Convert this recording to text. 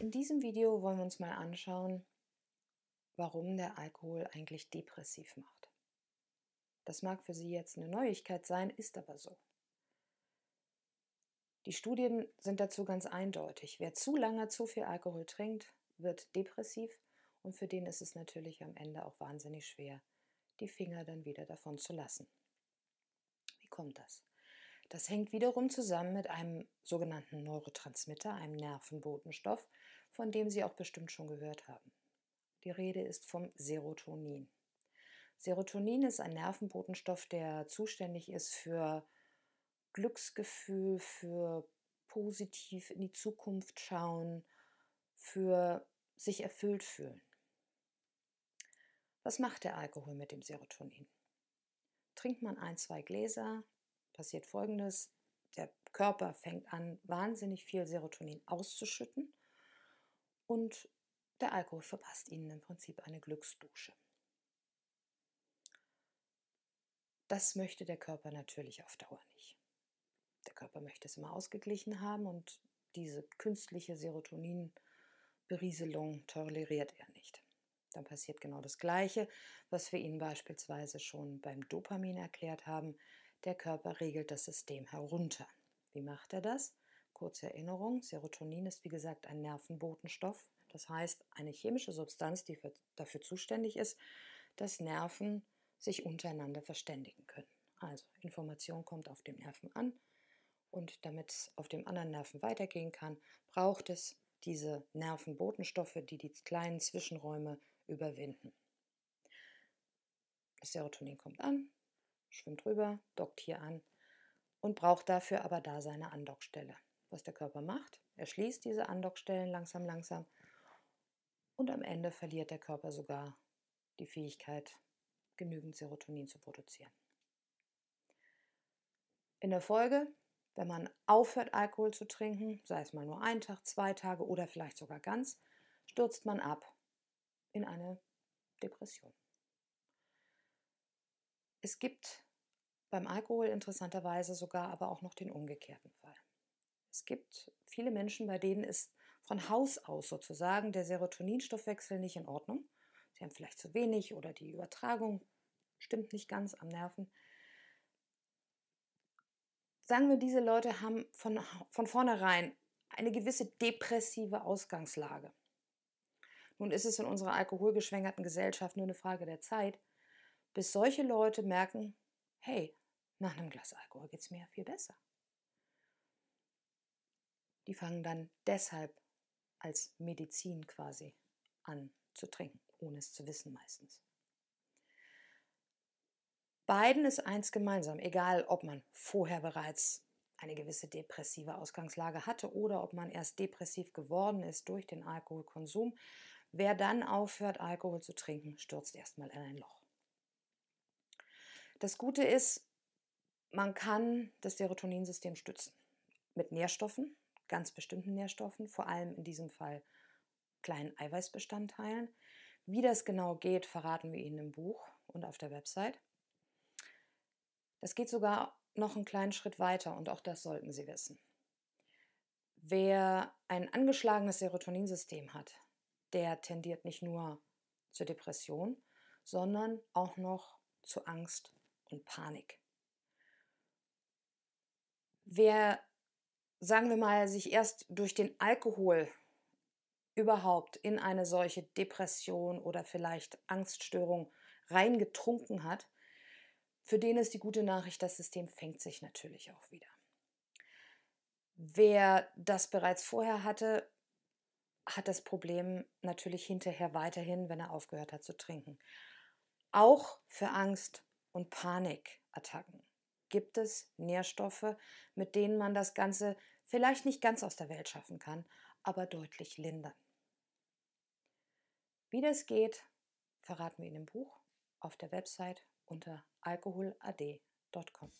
In diesem Video wollen wir uns mal anschauen, warum der Alkohol eigentlich depressiv macht. Das mag für Sie jetzt eine Neuigkeit sein, ist aber so. Die Studien sind dazu ganz eindeutig. Wer zu lange zu viel Alkohol trinkt, wird depressiv und für den ist es natürlich am Ende auch wahnsinnig schwer, die Finger dann wieder davon zu lassen. Wie kommt das? Das hängt wiederum zusammen mit einem sogenannten Neurotransmitter, einem Nervenbotenstoff, von dem Sie auch bestimmt schon gehört haben. Die Rede ist vom Serotonin. Serotonin ist ein Nervenbotenstoff, der zuständig ist für Glücksgefühl, für positiv in die Zukunft schauen, für sich erfüllt fühlen. Was macht der Alkohol mit dem Serotonin? Trinkt man ein, zwei Gläser, passiert Folgendes. Der Körper fängt an, wahnsinnig viel Serotonin auszuschütten und der Alkohol verpasst ihnen im Prinzip eine Glücksdusche. Das möchte der Körper natürlich auf Dauer nicht. Der Körper möchte es immer ausgeglichen haben und diese künstliche Serotonin-Berieselung toleriert er nicht. Dann passiert genau das Gleiche, was wir Ihnen beispielsweise schon beim Dopamin erklärt haben. Der Körper regelt das System herunter. Wie macht er das? Kurze Erinnerung, Serotonin ist wie gesagt ein Nervenbotenstoff, das heißt eine chemische Substanz, die für, dafür zuständig ist, dass Nerven sich untereinander verständigen können. Also Information kommt auf dem Nerven an und damit es auf dem anderen Nerven weitergehen kann, braucht es diese Nervenbotenstoffe, die die kleinen Zwischenräume überwinden. Das Serotonin kommt an, schwimmt rüber, dockt hier an und braucht dafür aber da seine Andockstelle. Was der Körper macht, er schließt diese Andockstellen langsam, langsam und am Ende verliert der Körper sogar die Fähigkeit, genügend Serotonin zu produzieren. In der Folge, wenn man aufhört, Alkohol zu trinken, sei es mal nur einen Tag, zwei Tage oder vielleicht sogar ganz, stürzt man ab in eine Depression. Es gibt beim Alkohol interessanterweise sogar aber auch noch den umgekehrten Fall. Es gibt viele Menschen, bei denen ist von Haus aus sozusagen der Serotoninstoffwechsel nicht in Ordnung. Sie haben vielleicht zu wenig oder die Übertragung stimmt nicht ganz am Nerven. Sagen wir, diese Leute haben von, von vornherein eine gewisse depressive Ausgangslage. Nun ist es in unserer alkoholgeschwängerten Gesellschaft nur eine Frage der Zeit, bis solche Leute merken, hey, nach einem Glas Alkohol geht es mir viel besser. Die fangen dann deshalb als Medizin quasi an zu trinken, ohne es zu wissen meistens. Beiden ist eins gemeinsam, egal ob man vorher bereits eine gewisse depressive Ausgangslage hatte oder ob man erst depressiv geworden ist durch den Alkoholkonsum. Wer dann aufhört, Alkohol zu trinken, stürzt erstmal in ein Loch. Das Gute ist, man kann das Serotoninsystem stützen mit Nährstoffen, ganz bestimmten Nährstoffen, vor allem in diesem Fall kleinen Eiweißbestandteilen. Wie das genau geht, verraten wir Ihnen im Buch und auf der Website. Das geht sogar noch einen kleinen Schritt weiter und auch das sollten Sie wissen. Wer ein angeschlagenes Serotoninsystem hat, der tendiert nicht nur zur Depression, sondern auch noch zu Angst und Panik. Wer, sagen wir mal, sich erst durch den Alkohol überhaupt in eine solche Depression oder vielleicht Angststörung reingetrunken hat, für den ist die gute Nachricht, das System fängt sich natürlich auch wieder. Wer das bereits vorher hatte, hat das Problem natürlich hinterher weiterhin, wenn er aufgehört hat zu trinken. Auch für Angst und Panikattacken gibt es Nährstoffe, mit denen man das Ganze vielleicht nicht ganz aus der Welt schaffen kann, aber deutlich lindern. Wie das geht, verraten wir in dem Buch auf der Website unter alkoholad.com.